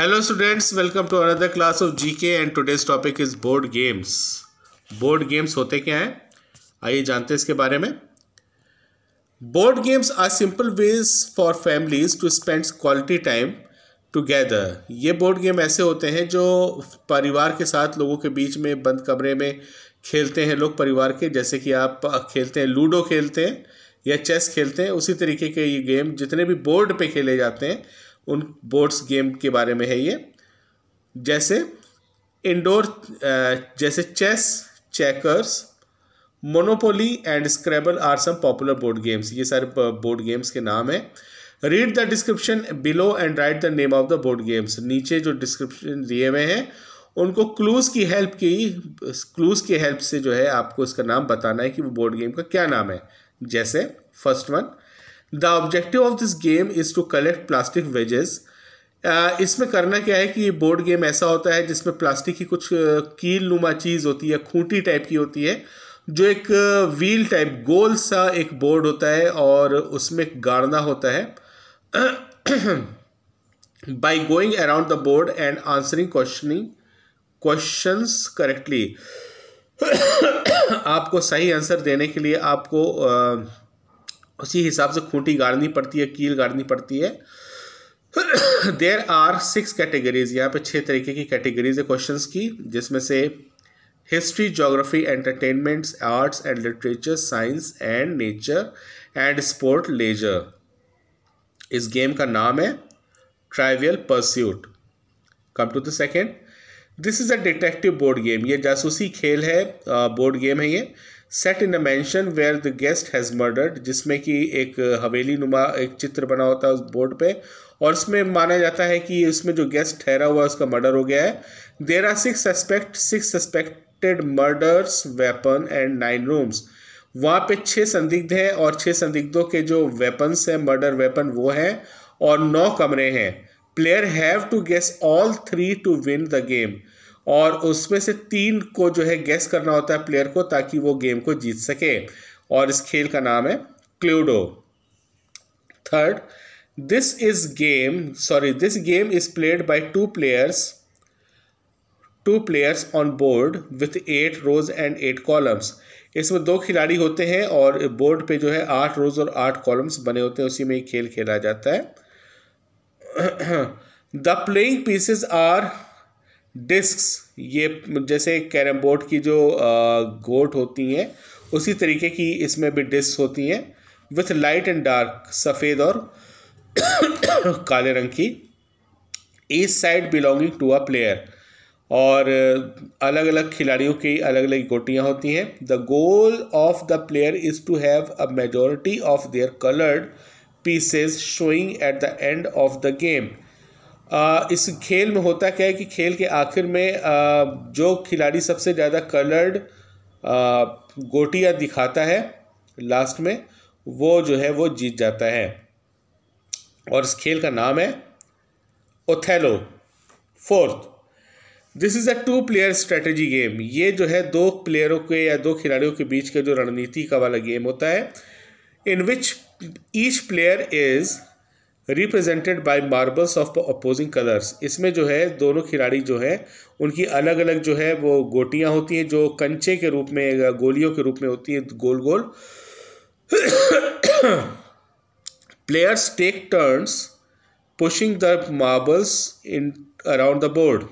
Hello students welcome to another class of GK and today's topic is board games board games होते क्या हैं आइए जानते हैं इसके बारे में board games are simple ways for families to spend quality time together ये बोर्ड गेम ऐसे होते हैं जो परिवार के साथ लोगों के बीच में बंद कमरे में खेलते हैं लोग परिवार के जैसे कि आप खेलते हैं लूडो खेलते हैं या चेस खेलते हैं उसी तरीके के ये गेम जितने भी बोर्ड पर खेले जाते हैं उन बोर्ड्स गेम के बारे में है ये जैसे इंडोर जैसे chess checkers Monopoly and Scrabble are some popular board games ये सारे बोर्ड गेम्स के नाम हैं read the description below and write the name of the board games नीचे जो डिस्क्रिप्शन दिए हुए हैं उनको क्लूज़ की हेल्प की क्लूज़ की हेल्प से जो है आपको इसका नाम बताना है कि वो बोर्ड गेम का क्या नाम है जैसे first one the objective of this game is to collect plastic wedges इसमें करना क्या है कि ये बोर्ड गेम ऐसा होता है जिसमें प्लास्टिक की कुछ uh, कील नुमा चीज़ होती है खूंटी टाइप की होती है जो एक व्हील uh, टाइप गोल सा एक बोर्ड होता है और उसमें गाड़ना होता है by going around the board and answering questioning question correctly आपको सही आंसर देने के लिए आपको uh, उसी हिसाब से खूंटी गाड़नी पड़ती है कील गाड़नी पड़ती है देर आर सिक्स कैटेगरीज यहाँ पे छह तरीके की कैटेगरीज है क्वेश्चंस की जिसमें से history geography entertainments arts and literature science and nature and sport leisure इस गेम का नाम है Trivial Pursuit come to the second this is a detective board game ये जासूसी खेल है बोर्ड गेम है ये set in a mansion where the guest has murdered जिसमें कि एक हवेली नुमा एक चित्र बना होता है उस बोर्ड पे और इसमें माना जाता है कि इसमें जो गेस्ट ठहरा हुआ है उसका मर्डर हो गया है there are six suspect six suspected murders weapon and nine rooms वहाँ पे छः संदिग्ध हैं और छः संदिग्धों के जो वेपन्स हैं मर्डर वेपन वो हैं और नौ कमरे हैं player have to guess all three to win the game और उसमें से तीन को जो है गैस करना होता है प्लेयर को ताकि वो गेम को जीत सके और इस खेल का नाम है Cluedo third this is game sorry this game is played by two players two players on board with eight rows and eight columns इसमें दो खिलाड़ी होते हैं और बोर्ड पे जो है आठ रोज और आठ कॉलम्स बने होते हैं उसी में खेल खेला जाता है the playing pieces are disc ये जैसे कैरम बोर्ड की जो गोट होती हैं उसी तरीके की इसमें भी डिस्क होती हैं विथ लाइट एंड डार्क सफ़ेद और काले रंग की each side belonging to a player और अलग अलग खिलाड़ियों की अलग अलग गोटियाँ होती हैं the goal of the player is to have a majority of their coloured pieces showing at the end of the game इस खेल में होता क्या है कि खेल के आखिर में जो खिलाड़ी सबसे ज़्यादा कलर्ड गोटियाँ दिखाता है लास्ट में वो जो है वो जीत जाता है और इस खेल का नाम है Othello fourth this is a two player strategy game ये जो है दो प्लेयरों के या दो खिलाड़ियों के बीच का जो रणनीति का वाला गेम होता है in which each player is represented by marbles of opposing colours इसमें जो है दोनों खिलाड़ी जो है उनकी अलग अलग जो है वो गोटियाँ होती हैं जो कंचे के रूप में गोलियों के रूप में होती हैं गोल गोल players take turns pushing the marbles in around the board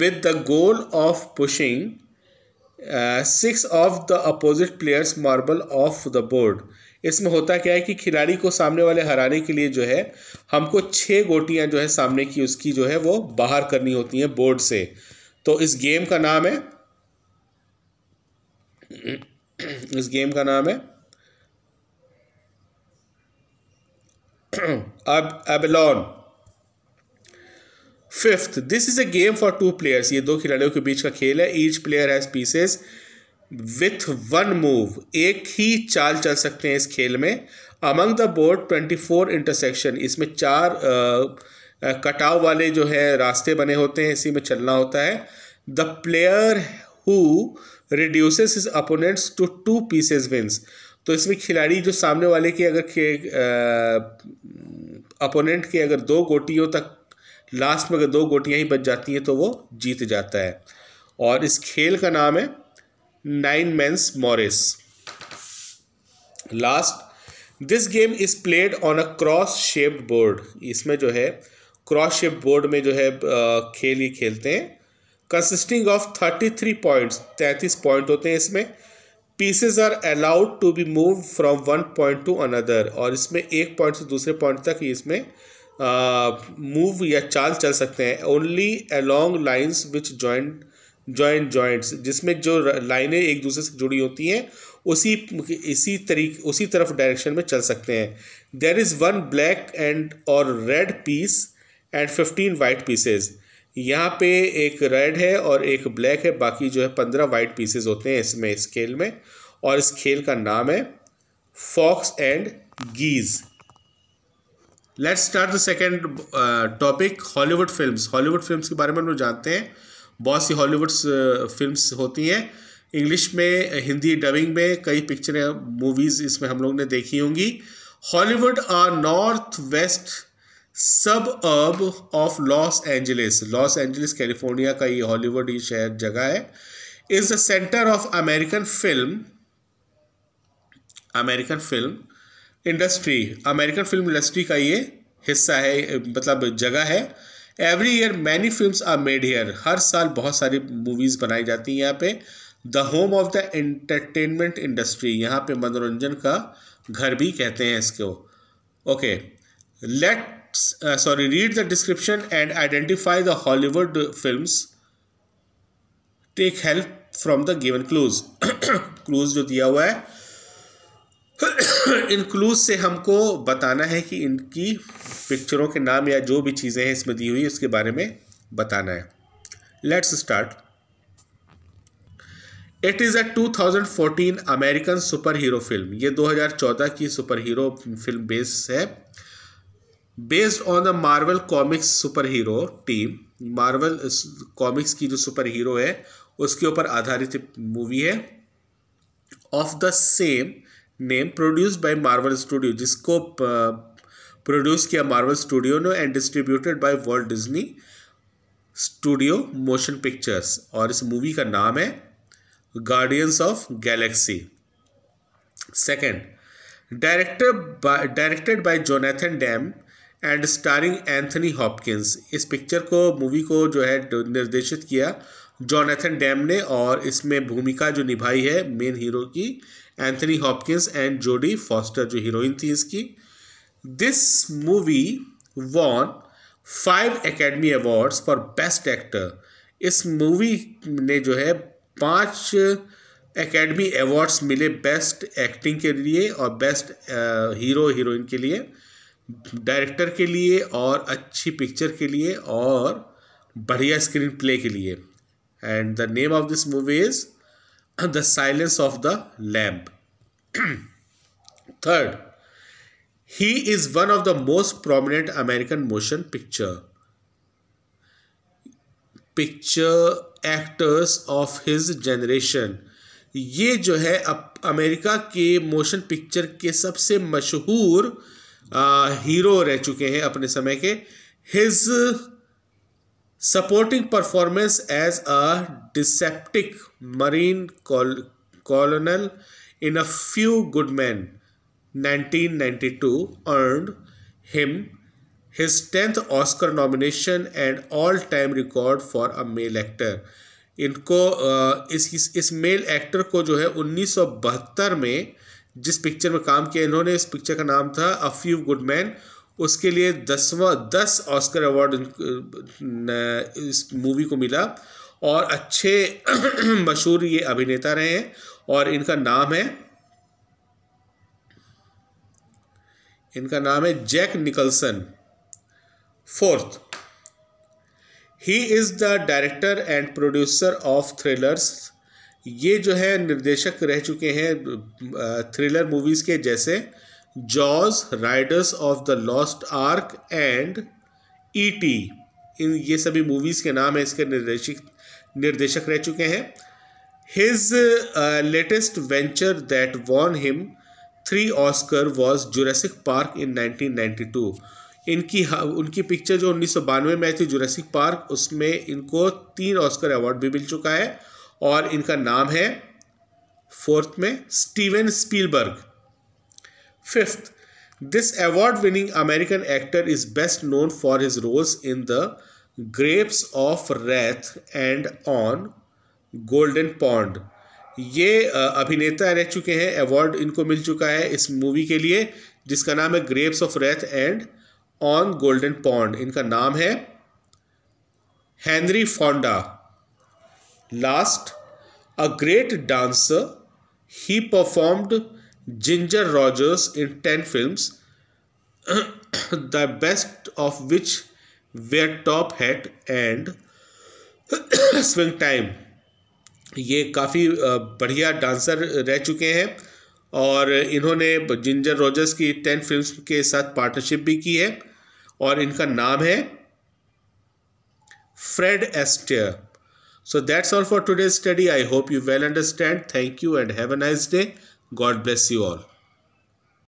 with the goal of pushing six of the opposite players marble off the board इसमें होता क्या है कि खिलाड़ी को सामने वाले हराने के लिए जो है हमको छः गोटियाँ जो है सामने की उसकी जो है वो बाहर करनी होती हैं बोर्ड से तो इस गेम का नाम है इस गेम का नाम है अब Abalone fifth this is a game for two players ये दो खिलाड़ियों के बीच का खेल है each player has pieces with one move एक ही चाल चल सकते हैं इस खेल में among the board twenty four intersection इसमें चार कटाव वाले जो है रास्ते बने होते हैं इसी में चलना होता है the player who reduces his opponents to two pieces wins तो इसमें खिलाड़ी जो सामने वाले की अगर के अपोनेंट की अगर दो गोटियों तक लास्ट में अगर दो गोटियाँ ही बच जाती हैं तो वो जीत जाता है और इस खेल का नाम है nine men's Morris last this game is played on a cross shaped board इसमें जो है क्रॉस शेप बोर्ड में जो है खेल ही खेलते हैं consisting of thirty three points तैंतीस पॉइंट होते हैं इसमें pieces are allowed to be move from one point to another और इसमें एक पॉइंट से दूसरे पॉइंट तक ही इसमें मूव या चाल चल सकते हैं only along lines which joint joint joints जिसमें जो लाइनें एक दूसरे से जुड़ी होती हैं उसी इसी तरीक उसी तरफ डायरेक्शन में चल सकते हैं there is one black and और red piece and fifteen white pieces यहाँ पे एक रेड है और एक ब्लैक है बाकी जो है पंद्रह वाइट पीसेज होते हैं इसमें इस खेल में और इस खेल का नाम है Fox and Geese let's start the second topic Hollywood film Hollywood film के बारे में हम लोग जानते हैं बहुत सी हॉलीवुड फिल्म्स uh, होती हैं इंग्लिश में हिंदी डबिंग में कई पिक्चरें मूवीज़ इसमें हम लोग ने देखी होंगी Hollywood uh north west suburb of Los Angeles Los Angeles California का ये हॉलीवुड ही शहर जगह है is the centre of American film American film industry American film industry का ये हिस्सा है मतलब जगह है every year many films are made here हर साल बहुत सारी मूवीज़ बनाई जाती हैं यहाँ पे the home of the entertainment industry यहाँ पे मनोरंजन का घर भी कहते हैं इसको okay late sorry read the description and identify the Hollywood film take help from the given clues clues जो दिया हुआ है इनक्लूज से हमको बताना है कि इनकी पिक्चरों के नाम या जो भी चीज़ें हैं इसमें दी हुई उसके बारे में बताना है let's start it is a 2014 American super hero film ये 2014 की सुपर हीरो फिल्म बेस है based on the Marvel Comics super hero team Marvel Comics की जो सुपर हीरो है उसके ऊपर आधारित मूवी है of the same name produced by Marvel studio जिसको प्रोड्यूस किया मार्वल स्टूडियो ने and distributed by world Disney studio motion pictures और इस मूवी का नाम है Guardians of Galaxy second director directed by Jonathan Dam and starring Anthony Hopkins इस picture को मूवी को जो है निर्देशित किया जॉनथन डैम ने और इसमें भूमिका जो निभाई है मेन हीरो की Anthony Hopkins and Jodie Foster जो हीरोइन थी इसकी this movie won five Academy awards for best actor इस मूवी ने जो है पांच एकेडमी अवार्ड्स मिले बेस्ट एक्टिंग के लिए और बेस्ट हीरो हीरोइन के लिए डायरेक्टर के लिए और अच्छी पिक्चर के लिए और बढ़िया स्क्रीन प्ले के लिए and the name of this movie is the Silence of the Lamb third he is one of the most prominent American motion picture picture actors of his generation ये जो है America के motion picture के सबसे मशहूर hero रह चुके हैं अपने समय के his supporting performance as a dyspeptic marine colonel in a few good man 1992 earned him his tenth Oscar nomination and all time record for a male actor इनको इस इस मेल एक्टर को जो है 1972 में जिस पिक्चर में काम किया इन्होंने इस पिक्चर का नाम था अ फ्यू गुड मैन उसके लिए दसवा दस ऑस्कर अवार्ड इस मूवी को मिला और अच्छे मशहूर ये अभिनेता रहे हैं और इनका नाम है इनका नाम है Jack Nicholson fourth he is the director and producer of thrillers ये जो है निर्देशक रह चुके हैं थ्रिलर मूवीज़ के जैसे Jaws Raiders of the Lost Ark and ET इन ये सभी मूवीज़ के नाम हैं इसके निर्देशक निर्देशक रह चुके हैं his latest venture that won him three Oscar was Jurassic Park in 1992 इनकी हाँ, उनकी पिक्चर जो उन्नीस में आई थी जुरेसिक पार्क उसमें इनको तीन ऑस्कर अवार्ड भी मिल चुका है और इनका नाम है फोर्थ में Steven Spielberg Fifth, this award winning American actor is best known for his roles in the Grapes of Wrath and On Golden Pond ये अभिनेता रह चुके हैं अवार्ड इनको मिल चुका है इस मूवी के लिए जिसका नाम है Grapes of Wrath and On Golden Pond इनका नाम है Henry Fonda last a great dancer he performed Ginger Rogers in ten film the best of which were Top Hat and Swing Time ये काफ़ी बढ़िया डांसर रह चुके हैं और इन्होंने जिंजर रॉजर्स की टेन फिल्म्स के साथ पार्टनरशिप भी की है और इनका नाम है Fred Astaire so that's all for today study I hope you well understand thank you and have a nice day God bless you all.